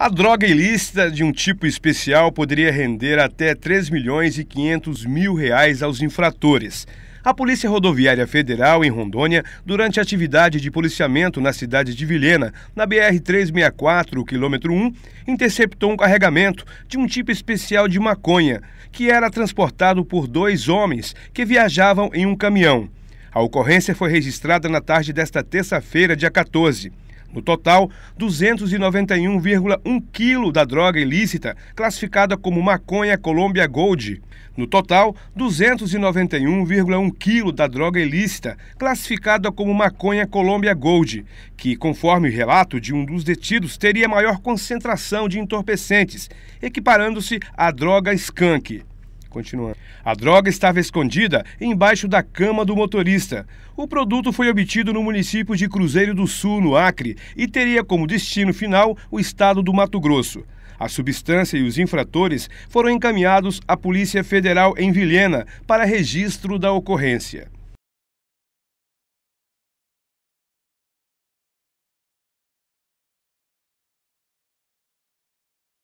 A droga ilícita de um tipo especial poderia render até 3 milhões e 500 mil reais aos infratores. A Polícia Rodoviária Federal, em Rondônia, durante a atividade de policiamento na cidade de Vilhena, na BR-364, quilômetro 1, interceptou um carregamento de um tipo especial de maconha, que era transportado por dois homens que viajavam em um caminhão. A ocorrência foi registrada na tarde desta terça-feira, dia 14. No total, 291,1 quilo da droga ilícita, classificada como maconha Colômbia Gold. No total, 291,1 quilo da droga ilícita, classificada como maconha Colômbia Gold, que, conforme o relato de um dos detidos, teria maior concentração de entorpecentes, equiparando-se à droga skunk. Continuando. A droga estava escondida embaixo da cama do motorista. O produto foi obtido no município de Cruzeiro do Sul, no Acre, e teria como destino final o estado do Mato Grosso. A substância e os infratores foram encaminhados à Polícia Federal em Vilhena para registro da ocorrência.